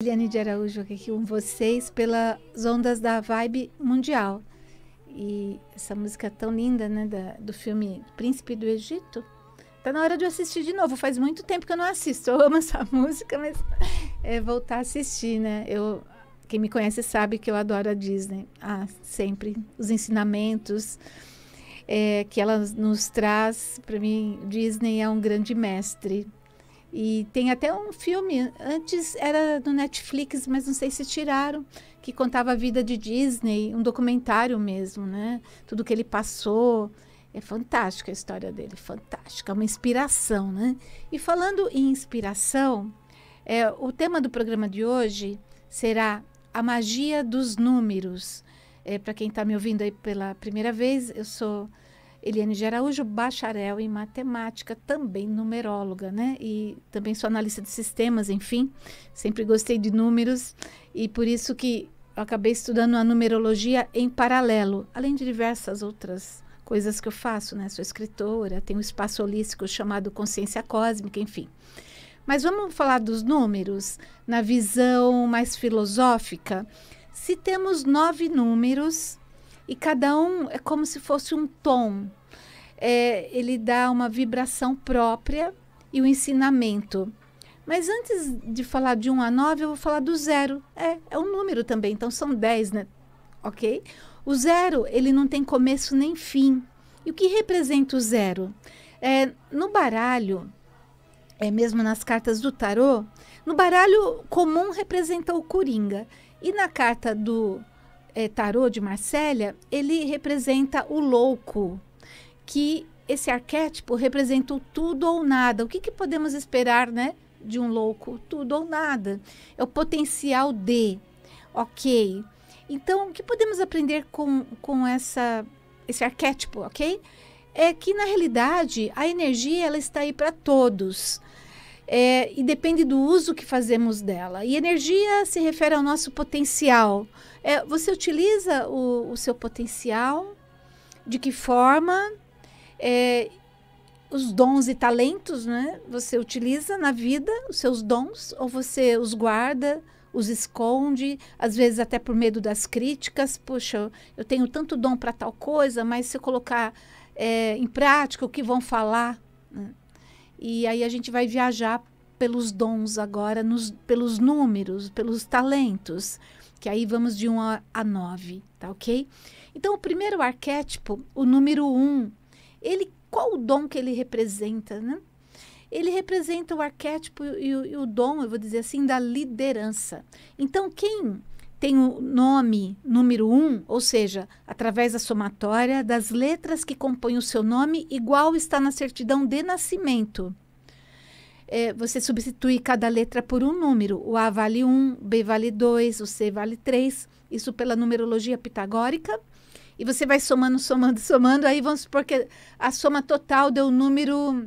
Eliane de Araújo aqui com vocês pelas ondas da Vibe Mundial. E essa música tão linda, né, da, do filme Príncipe do Egito. Tá na hora de eu assistir de novo. Faz muito tempo que eu não assisto. Eu amo essa música, mas é voltar a assistir, né? Eu, quem me conhece sabe que eu adoro a Disney. Ah, sempre. Os ensinamentos é, que ela nos traz. Para mim, Disney é um grande mestre e tem até um filme, antes era do Netflix, mas não sei se tiraram, que contava a vida de Disney, um documentário mesmo, né? Tudo que ele passou. É fantástica a história dele, fantástica, é uma inspiração, né? E falando em inspiração, é, o tema do programa de hoje será a magia dos números. É, Para quem está me ouvindo aí pela primeira vez, eu sou Eliane de Araújo, bacharel em matemática, também numeróloga, né? E também sou analista de sistemas, enfim. Sempre gostei de números e por isso que acabei estudando a numerologia em paralelo, além de diversas outras coisas que eu faço, né? Sou escritora, tenho um espaço holístico chamado Consciência Cósmica, enfim. Mas vamos falar dos números na visão mais filosófica. Se temos nove números, e cada um é como se fosse um tom. É, ele dá uma vibração própria e o um ensinamento. Mas antes de falar de 1 um a 9, eu vou falar do zero. É, é um número também, então são 10, né? Ok? O zero, ele não tem começo nem fim. E o que representa o zero? É, no baralho, é mesmo nas cartas do tarô, no baralho comum representa o coringa. E na carta do é, tarô de Marsella, ele representa o louco, que esse arquétipo representa o tudo ou nada. O que, que podemos esperar, né, de um louco? Tudo ou nada. É o potencial de. Ok. Então, o que podemos aprender com, com essa, esse arquétipo, ok? É que, na realidade, a energia ela está aí para todos é, e depende do uso que fazemos dela. E energia se refere ao nosso potencial. É, você utiliza o, o, seu potencial? De que forma? É, os dons e talentos, né? Você utiliza na vida os seus dons ou você os guarda, os esconde, às vezes até por medo das críticas. Poxa, eu tenho tanto dom para tal coisa, mas se eu colocar é, em prática o que vão falar, e aí a gente vai viajar pelos dons agora, nos, pelos números, pelos talentos, que aí vamos de 1 um a, 9, tá ok? Então, o primeiro arquétipo, o número 1, um, ele, qual o dom que ele representa, né? Ele representa o arquétipo e e o dom, eu vou dizer assim, da liderança. Então, quem tem o nome número um, ou seja, através da somatória das letras que compõem o seu nome, igual está na certidão de nascimento. É, você substitui cada letra por um número. O A vale 1, B vale 2, o C vale 3. Isso pela numerologia pitagórica. E você vai somando, somando, somando. Aí vamos supor que a soma total deu o número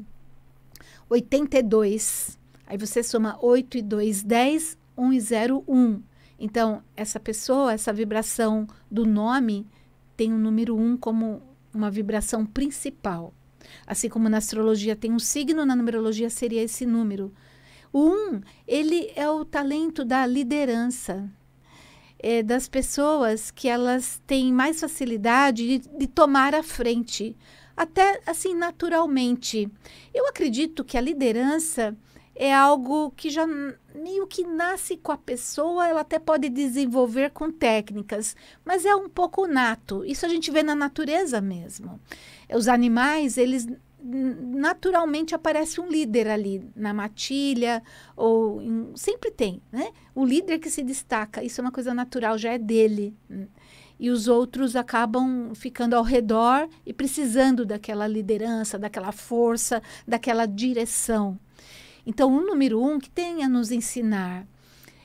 82. Aí você soma 8 e 2, 10, 1 e 0, 1. Então, essa pessoa, essa vibração do nome tem o número um como uma vibração principal. Assim como na astrologia tem um signo, na numerologia seria esse número. O um, ele é o talento da liderança, é, das pessoas que elas têm mais facilidade de, de tomar a frente, até assim naturalmente. Eu acredito que a liderança é algo que já meio que nasce com a pessoa, ela até pode desenvolver com técnicas, mas é um pouco nato. Isso a gente vê na natureza mesmo. Os animais, eles naturalmente aparece um líder ali na matilha ou em, sempre tem, né? O líder que se destaca, isso é uma coisa natural, já é dele. Hum. E os outros acabam ficando ao redor e precisando daquela liderança, daquela força, daquela direção. Então, o número um, que tenha a nos ensinar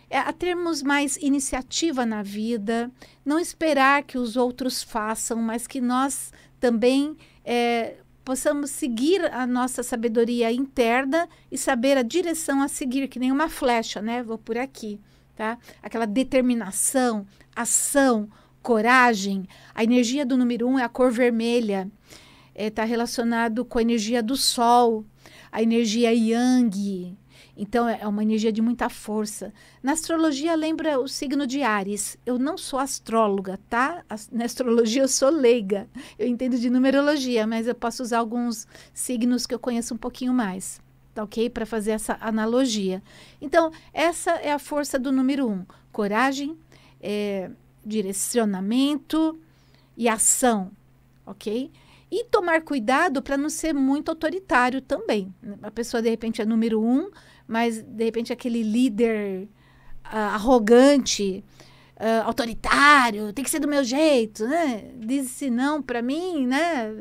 é a termos mais iniciativa na vida, não esperar que os outros façam, mas que nós também é, possamos seguir a nossa sabedoria interna e saber a direção a seguir, que nem uma flecha, né? Vou por aqui, tá? Aquela determinação, ação, coragem. A energia do número um é a cor vermelha, está é, tá relacionado com a energia do sol, a energia yang. Então é, é uma energia de muita força. Na astrologia lembra o signo de Ares. Eu não sou astróloga, tá? Na astrologia eu sou leiga. Eu entendo de numerologia, mas eu posso usar alguns signos que eu conheço um pouquinho mais tá ok? Para fazer essa analogia. Então, essa é a força do número um: coragem, é, direcionamento e ação, ok? E tomar cuidado para não ser muito autoritário também. A pessoa, de repente, é número um, mas, de repente, aquele líder uh, arrogante, uh, autoritário, tem que ser do meu jeito, né? Diz se não para mim, né?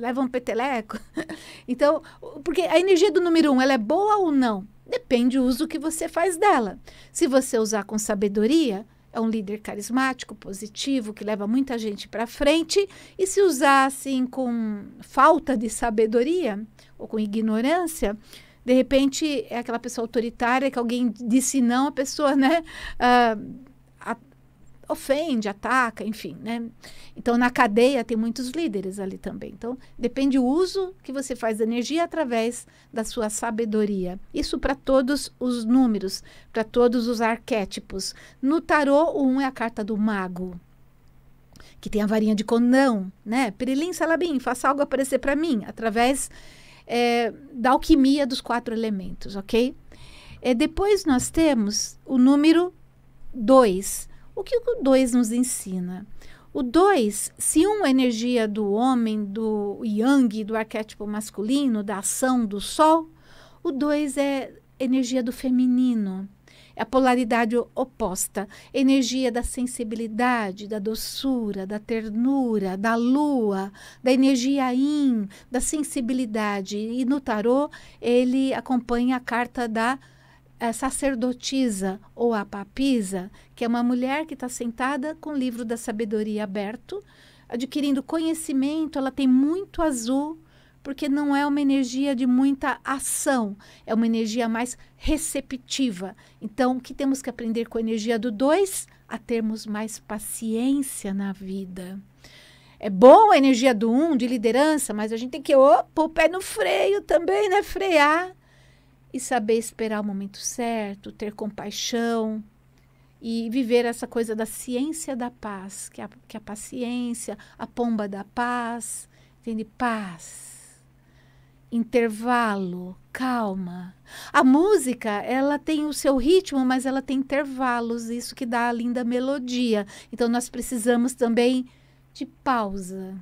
Leva um peteleco. então, porque a energia do número um, ela é boa ou não? Depende do uso que você faz dela. Se você usar com sabedoria, é um líder carismático, positivo, que leva muita gente para frente, e se usar assim com falta de sabedoria ou com ignorância, de repente é aquela pessoa autoritária que alguém disse não, a pessoa, né? Uh, ofende, ataca, enfim, né? Então na cadeia tem muitos líderes ali também. Então depende o uso que você faz da energia através da sua sabedoria. Isso para todos os números, para todos os arquétipos. No tarô, o um é a carta do mago, que tem a varinha de Conão, né? Perilim, Salabim, faça algo aparecer para mim através é, da alquimia dos quatro elementos, ok? É, depois nós temos o número 2, o que o 2 nos ensina? O 2, se uma é energia do homem, do yang, do arquétipo masculino, da ação, do sol, o 2 é energia do feminino. É a polaridade oposta, energia da sensibilidade, da doçura, da ternura, da lua, da energia yin, da sensibilidade. E no tarô, ele acompanha a carta da a sacerdotisa ou a papisa, que é uma mulher que está sentada com o livro da sabedoria aberto, adquirindo conhecimento, ela tem muito azul, porque não é uma energia de muita ação, é uma energia mais receptiva. Então, o que temos que aprender com a energia do dois A termos mais paciência na vida. É bom a energia do um, de liderança, mas a gente tem que opa, o pé no freio também, né? Frear e saber esperar o momento certo, ter compaixão e viver essa coisa da ciência da paz, que é a, que é a paciência, a pomba da paz, entende? Paz, intervalo, calma. A música, ela tem o seu ritmo, mas ela tem intervalos, isso que dá a linda melodia. Então nós precisamos também de pausa,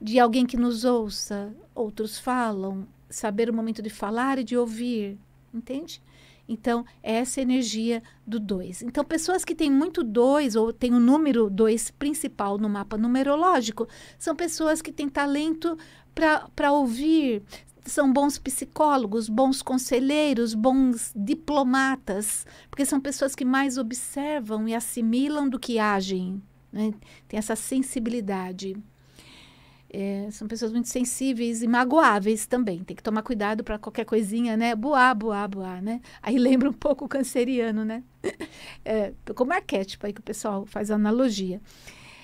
de alguém que nos ouça, outros falam, saber o momento de falar e de ouvir, entende? Então, é essa energia do 2. Então, pessoas que têm muito 2 ou têm o um número 2 principal no mapa numerológico, são pessoas que têm talento para ouvir, são bons psicólogos, bons conselheiros, bons diplomatas, porque são pessoas que mais observam e assimilam do que agem. Né? Tem essa sensibilidade. É, são pessoas muito sensíveis e magoáveis também. Tem que tomar cuidado para qualquer coisinha, né? Boá, boá, boá, né? Aí lembra um pouco o canceriano, né? É, como arquétipo aí que o pessoal faz analogia.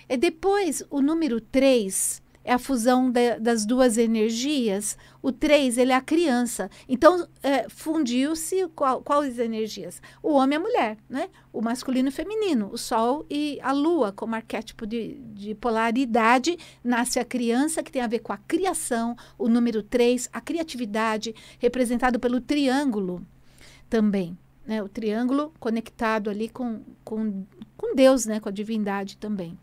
É, depois, o número 3 é a fusão de, das duas energias. O 3, ele é a criança. Então, é, fundiu-se qual, quais energias? O homem e a mulher, né? O masculino e o feminino, o sol e a lua, como arquétipo de, de polaridade. Nasce a criança, que tem a ver com a criação, o número 3, a criatividade, representado pelo triângulo também. Né, o triângulo conectado ali com, com, com Deus, né, com a divindade também.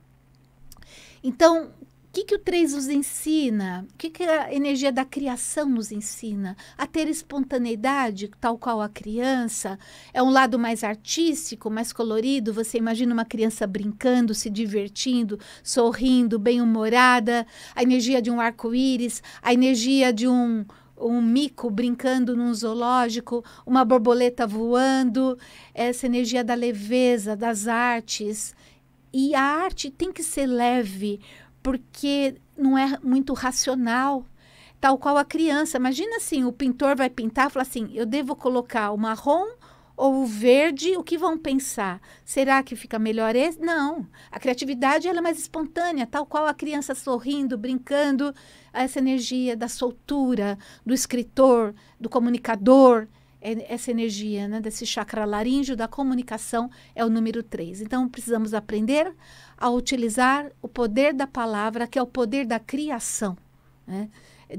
Então, que, que o 3 nos ensina? O que, que a energia da criação nos ensina? A ter espontaneidade, tal qual a criança. É um lado mais artístico, mais colorido. Você imagina uma criança brincando, se divertindo, sorrindo, bem-humorada. A energia de um arco-íris, a energia de um, um mico brincando num zoológico, uma borboleta voando. Essa energia da leveza, das artes. E a arte tem que ser leve, porque não é muito racional, tal qual a criança. Imagina assim, o pintor vai pintar e fala assim, eu devo colocar o marrom ou o verde, o que vão pensar? Será que fica melhor esse? Não. A criatividade ela é mais espontânea, tal qual a criança sorrindo, brincando, essa energia da soltura, do escritor, do comunicador, é, essa energia né, desse chakra laríngeo da comunicação é o número 3. Então, precisamos aprender a utilizar o poder da palavra, que é o poder da criação. Né?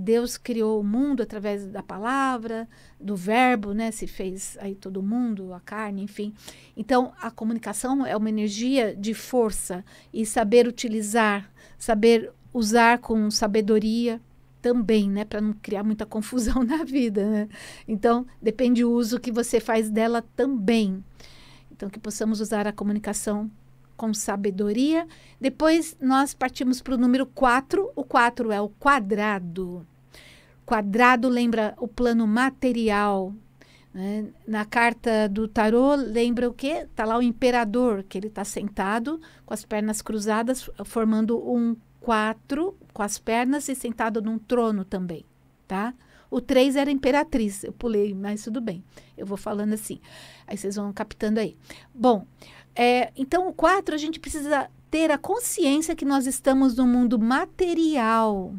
Deus criou o mundo através da palavra, do verbo, né? Se fez aí todo mundo, a carne, enfim. Então, a comunicação é uma energia de força e saber utilizar, saber usar com sabedoria, também, né, para não criar muita confusão na vida, né? Então, depende do uso que você faz dela também. Então, que possamos usar a comunicação com sabedoria. Depois nós partimos para o número 4. O 4 é o quadrado. Quadrado lembra o plano material. Né? Na carta do tarô, lembra o quê? Está lá o imperador, que ele está sentado com as pernas cruzadas, formando um 4 com as pernas e sentado num trono também, tá? O 3 era imperatriz, eu pulei, mas tudo bem. Eu vou falando assim, aí vocês vão captando aí. Bom, é, então o 4 a gente precisa ter a consciência que nós estamos no mundo material,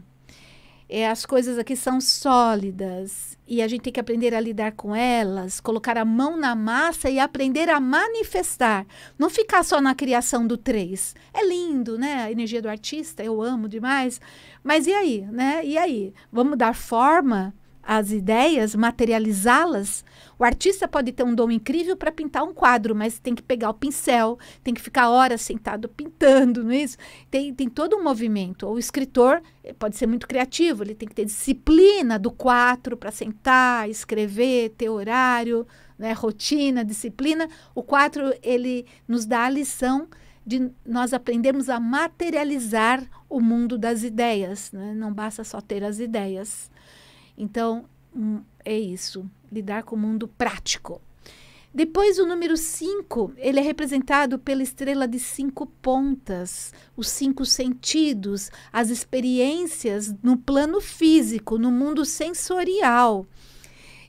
é, as coisas aqui são sólidas e a gente tem que aprender a lidar com elas, colocar a mão na massa e aprender a manifestar. Não ficar só na criação do três. É lindo, né? A energia do artista, eu amo demais. Mas e aí, né? E aí? Vamos dar forma as ideias, materializá-las. O artista pode ter um dom incrível para pintar um quadro, mas tem que pegar o pincel, tem que ficar horas sentado pintando, não é isso? Tem, tem todo um movimento. O escritor eh, pode ser muito criativo, ele tem que ter disciplina do quatro para sentar, escrever, ter horário, né? rotina, disciplina. O quatro, ele nos dá a lição de nós aprendermos a materializar o mundo das ideias. Né? Não basta só ter as ideias. Então, um, é isso, lidar com o mundo prático. Depois, o número 5, ele é representado pela estrela de cinco pontas, os cinco sentidos, as experiências no plano físico, no mundo sensorial.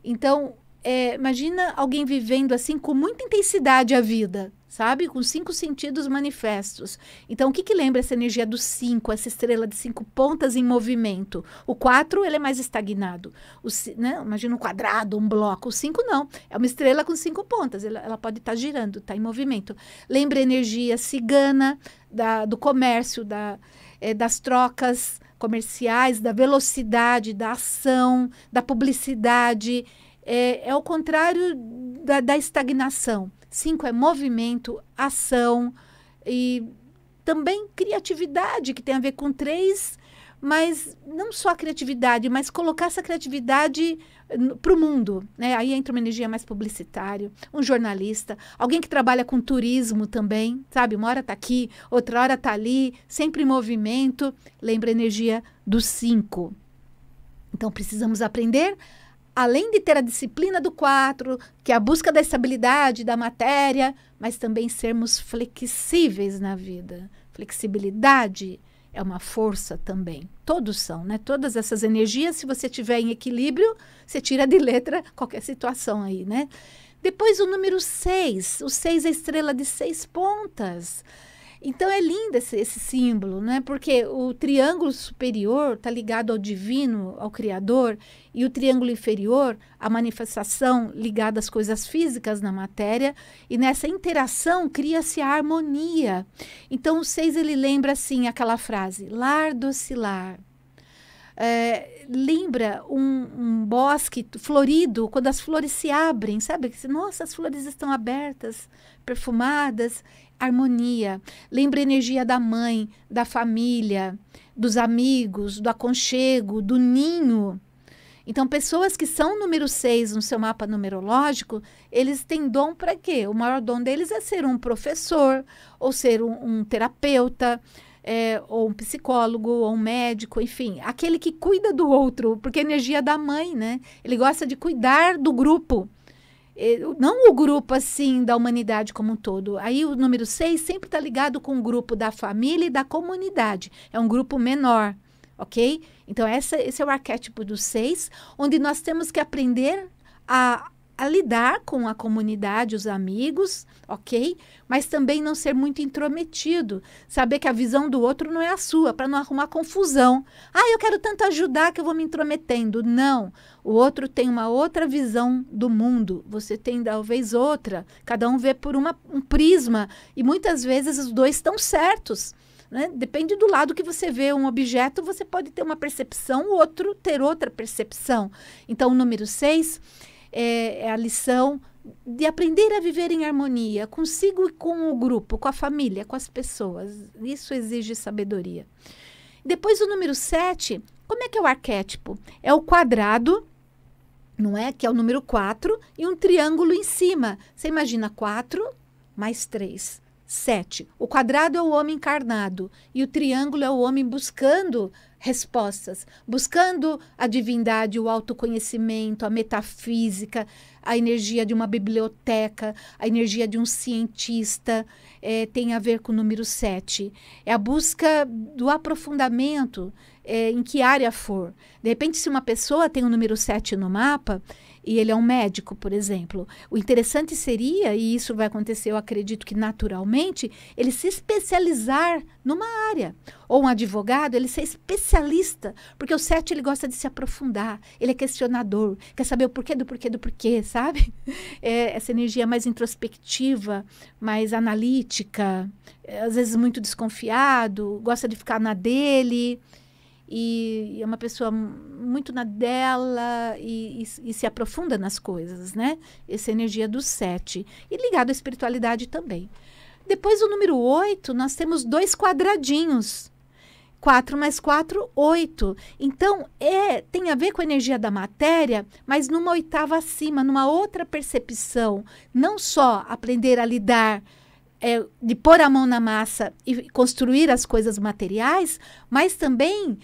Então, é, imagina alguém vivendo assim com muita intensidade a vida, sabe? Com cinco sentidos manifestos. Então, o que, que lembra essa energia do cinco, essa estrela de cinco pontas em movimento? O quatro, ele é mais estagnado. O, né? Imagina um quadrado, um bloco. O cinco, não. É uma estrela com cinco pontas. Ela, ela pode estar tá girando, está em movimento. Lembra a energia cigana da, do comércio, da, é, das trocas comerciais, da velocidade, da ação, da publicidade. É, é o contrário da, da estagnação. Cinco é movimento, ação e também criatividade, que tem a ver com três, mas não só a criatividade, mas colocar essa criatividade para o mundo. Né? Aí entra uma energia mais publicitária, um jornalista, alguém que trabalha com turismo também, sabe? Uma hora está aqui, outra hora está ali, sempre em movimento. Lembra a energia do cinco. Então precisamos aprender além de ter a disciplina do 4, que é a busca da estabilidade da matéria, mas também sermos flexíveis na vida. Flexibilidade é uma força também. Todos são, né? Todas essas energias, se você tiver em equilíbrio, você tira de letra qualquer situação aí, né? Depois o número 6. O 6 é a estrela de seis pontas. Então é lindo esse, esse símbolo, né? Porque o triângulo superior está ligado ao divino, ao criador, e o triângulo inferior, a manifestação ligada às coisas físicas na matéria, e nessa interação cria-se a harmonia. Então o seis ele lembra assim aquela frase: lar doce lar é, lembra um, um, bosque florido, quando as flores se abrem, sabe? Nossa, as flores estão abertas, perfumadas, harmonia. Lembra a energia da mãe, da família, dos amigos, do aconchego, do ninho. Então, pessoas que são número 6 no seu mapa numerológico, eles têm dom para quê? O maior dom deles é ser um professor, ou ser um, um terapeuta, é, ou um psicólogo, ou um médico, enfim, aquele que cuida do outro, porque a energia é da mãe, né? Ele gosta de cuidar do grupo. Não o grupo assim da humanidade como um todo. Aí o número 6 sempre está ligado com o grupo da família e da comunidade. É um grupo menor, ok? Então, essa, esse é o arquétipo do seis, onde nós temos que aprender a a lidar com a comunidade, os amigos, ok? Mas também não ser muito intrometido. Saber que a visão do outro não é a sua, para não arrumar confusão. Ah, eu quero tanto ajudar que eu vou me intrometendo. Não. O outro tem uma outra visão do mundo. Você tem talvez outra. Cada um vê por uma, um prisma. E muitas vezes os dois estão certos. Né? Depende do lado que você vê um objeto, você pode ter uma percepção, o outro ter outra percepção. Então, o número 6 é, é a lição de aprender a viver em harmonia consigo e com o grupo, com a família, com as pessoas. Isso exige sabedoria. Depois o número 7, como é que é o arquétipo? É o quadrado, não é? Que é o número 4 e um triângulo em cima. Você imagina 4 mais 3. 7. O quadrado é o homem encarnado e o triângulo é o homem buscando respostas, buscando a divindade, o autoconhecimento, a metafísica, a energia de uma biblioteca, a energia de um cientista, é, tem a ver com o número 7. É a busca do aprofundamento é, em que área for. De repente, se uma pessoa tem o número 7 no mapa, e ele é um médico, por exemplo. O interessante seria, e isso vai acontecer, eu acredito que naturalmente, ele se especializar numa área. Ou um advogado, ele ser especialista, porque o sete ele gosta de se aprofundar, ele é questionador, quer saber o porquê do porquê do porquê, sabe? É, essa energia mais introspectiva, mais analítica, às vezes muito desconfiado, gosta de ficar na dele e é uma pessoa muito na dela e, e, e, se aprofunda nas coisas, né? Essa energia do sete. E ligado à espiritualidade também. Depois, o número oito, nós temos dois quadradinhos. quatro mais quatro oito. Então, é tem a ver com a energia da matéria, mas numa oitava acima, numa outra percepção. Não só aprender a lidar é, de pôr a mão na massa e construir as coisas materiais, mas também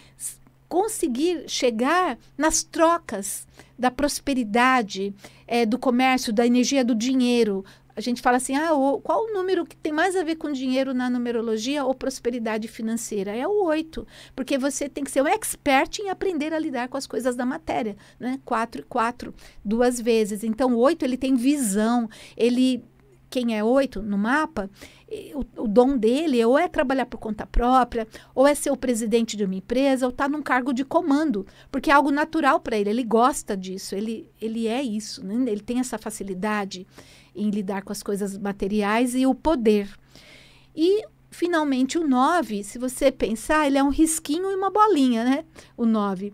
conseguir chegar nas trocas da prosperidade, é, do comércio, da energia do dinheiro. A gente fala assim, ah, o, qual o número que tem mais a ver com dinheiro na numerologia ou prosperidade financeira? É o oito, porque você tem que ser um expert em aprender a lidar com as coisas da matéria, né? Quatro e quatro, duas vezes. Então, o oito, ele tem visão, ele quem é oito no mapa, o, o, dom dele ou é trabalhar por conta própria, ou é ser o presidente de uma empresa, ou estar tá num cargo de comando, porque é algo natural para ele, ele gosta disso, ele, ele é isso, né? ele tem essa facilidade em lidar com as coisas materiais e o poder. E, finalmente, o nove se você pensar, ele é um risquinho e uma bolinha, né? O nove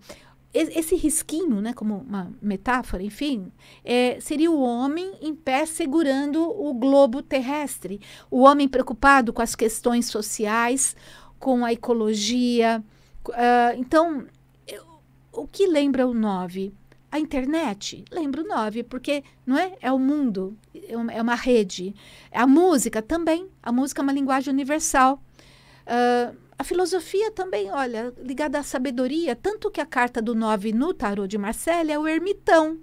esse risquinho, né, como uma metáfora, enfim, é, seria o homem em pé segurando o globo terrestre, o homem preocupado com as questões sociais, com a ecologia. Uh, então, eu, o que lembra o 9? A internet lembra o 9, porque não é? é o mundo, é, é uma rede. A música também. A música é uma linguagem universal. Uh, a filosofia também, olha, ligada à sabedoria, tanto que a carta do 9 no tarô de Marcelo é o ermitão.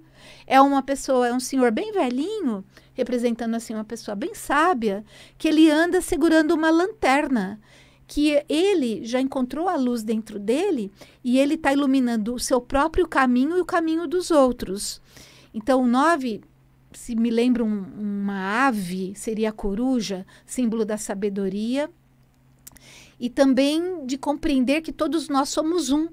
É uma pessoa, é um senhor bem velhinho, representando assim uma pessoa bem sábia, que ele anda segurando uma lanterna, que ele já encontrou a luz dentro dele e ele está iluminando o seu próprio caminho e o caminho dos outros. Então, o 9 se me lembro um, uma ave, seria a coruja, símbolo da sabedoria, e também de compreender que todos nós somos um.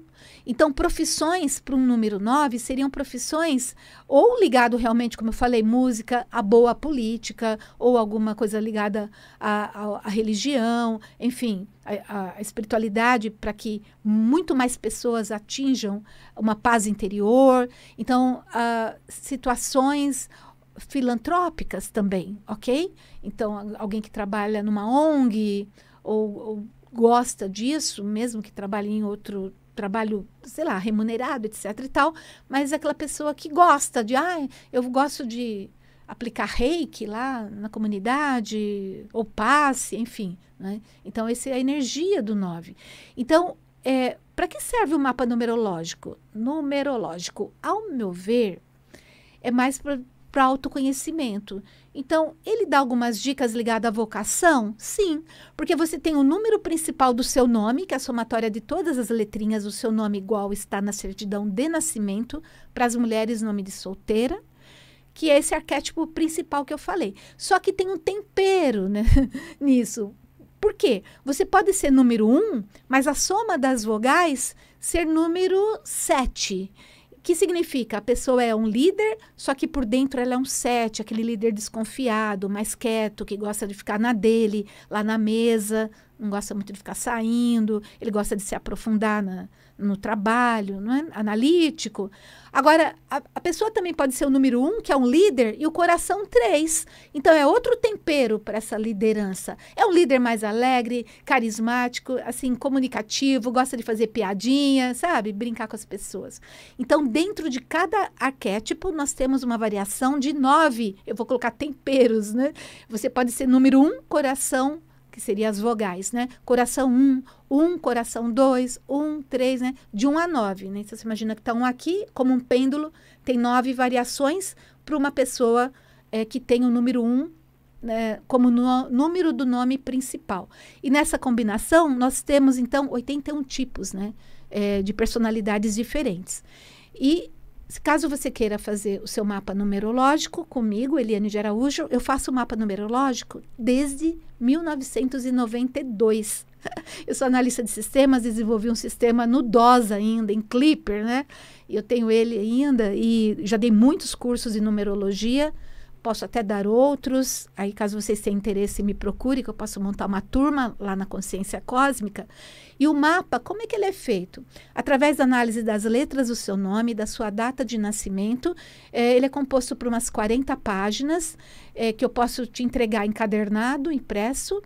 Então, profissões para um número 9 seriam profissões ou ligado realmente, como eu falei, música, a boa política, ou alguma coisa ligada à, religião, enfim, à a espiritualidade, para que muito mais pessoas atinjam uma paz interior. Então, uh, situações filantrópicas também, ok? Então, alguém que trabalha numa ONG ou, ou gosta disso, mesmo que trabalhe em outro trabalho, sei lá, remunerado, etc e tal, mas é aquela pessoa que gosta de, ah, eu gosto de aplicar reiki lá na comunidade, ou passe, enfim. Né? Então, essa é a energia do 9. Então, é, para que serve o mapa numerológico? Numerológico, ao meu ver, é mais para autoconhecimento. Então, ele dá algumas dicas ligadas à vocação? Sim, porque você tem o número principal do seu nome, que é a somatória de todas as letrinhas do seu nome igual está na certidão de nascimento, para as mulheres nome de solteira, que é esse arquétipo principal que eu falei. Só que tem um tempero né, nisso. Por quê? Você pode ser número um, mas a soma das vogais ser número sete que significa a pessoa é um líder, só que por dentro ela é um sete, aquele líder desconfiado, mais quieto, que gosta de ficar na dele, lá na mesa, não gosta muito de ficar saindo, ele gosta de se aprofundar na, no trabalho, não é? analítico. Agora, a, a, pessoa também pode ser o número um, que é um líder, e o coração três. Então, é outro tempero para essa liderança. É um líder mais alegre, carismático, assim, comunicativo, gosta de fazer piadinha, sabe? Brincar com as pessoas. Então, dentro de cada arquétipo, nós temos uma variação de nove. Eu vou colocar temperos, né? Você pode ser número um, coração que seria as vogais, né? Coração 1, 1, coração 2, 1, 3, né? De 1 a 9, né? Então, você imagina que está um aqui, como um pêndulo, tem nove variações para uma pessoa é, que tem o número 1 né, como no, número do nome principal. E nessa combinação, nós temos, então, 81 tipos, né? É, de personalidades diferentes. E Caso você queira fazer o seu mapa numerológico comigo, Eliane de Araújo, eu faço o mapa numerológico desde 1992. Eu sou analista de sistemas, desenvolvi um sistema no DOS ainda, em Clipper, né? Eu tenho ele ainda e já dei muitos cursos de numerologia. Posso até dar outros. Aí, caso vocês tenham interesse, me procure, que eu posso montar uma turma lá na consciência cósmica. E o mapa, como é que ele é feito? Através da análise das letras do seu nome, da sua data de nascimento. É, ele é composto por umas 40 páginas é, que eu posso te entregar encadernado, impresso.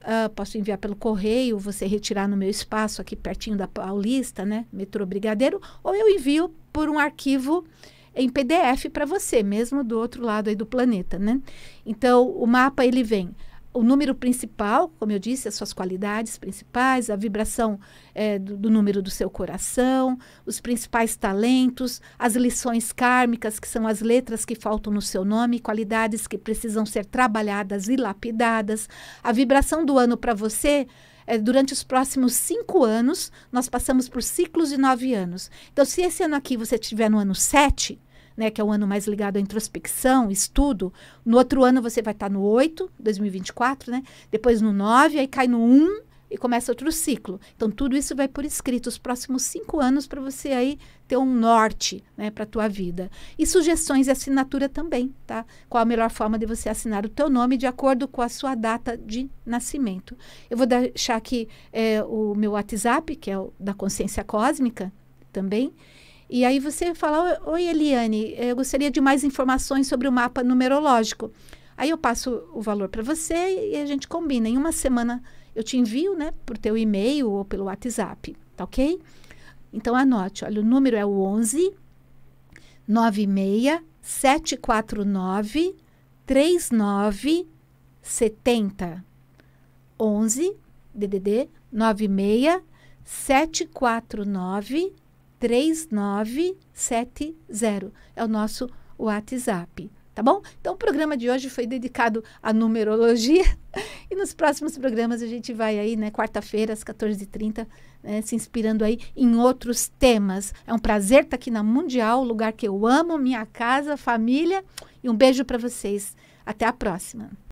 Uh, posso enviar pelo correio, você retirar no meu espaço aqui pertinho da Paulista, né? Metrô Brigadeiro, ou eu envio por um arquivo em PDF para você, mesmo do outro lado aí do planeta, né? Então, o mapa ele vem o número principal, como eu disse, as suas qualidades principais, a vibração é, do, do, número do seu coração, os principais talentos, as lições kármicas, que são as letras que faltam no seu nome, qualidades que precisam ser trabalhadas e lapidadas, a vibração do ano para você é, durante os próximos cinco anos, nós passamos por ciclos de nove anos. Então, se esse ano aqui você estiver no ano sete, né, que é o ano mais ligado à introspecção, estudo, no outro ano você vai estar tá no 8, 2024, né? Depois no 9, aí cai no 1, e começa outro ciclo. Então, tudo isso vai por escrito, os próximos cinco anos, para você aí ter um norte né, para a tua vida. E sugestões e assinatura também, tá? Qual a melhor forma de você assinar o teu nome de acordo com a sua data de nascimento. Eu vou deixar aqui é, o meu WhatsApp, que é o da Consciência Cósmica, também. E aí você fala, oi Eliane, eu gostaria de mais informações sobre o mapa numerológico. Aí eu passo o valor para você e a gente combina. Em uma semana eu te envio, né, por teu e-mail ou pelo WhatsApp, tá ok? Então anote, olha, o número é o 11 96 749 3970 11 DDD 96 749 3970 é o nosso WhatsApp tá bom? Então o programa de hoje foi dedicado à numerologia e nos próximos programas a gente vai aí, né, quarta-feira às 14h30, né, se inspirando aí em outros temas. É um prazer estar tá aqui na Mundial, lugar que eu amo, minha casa, família e um beijo para vocês. Até a próxima.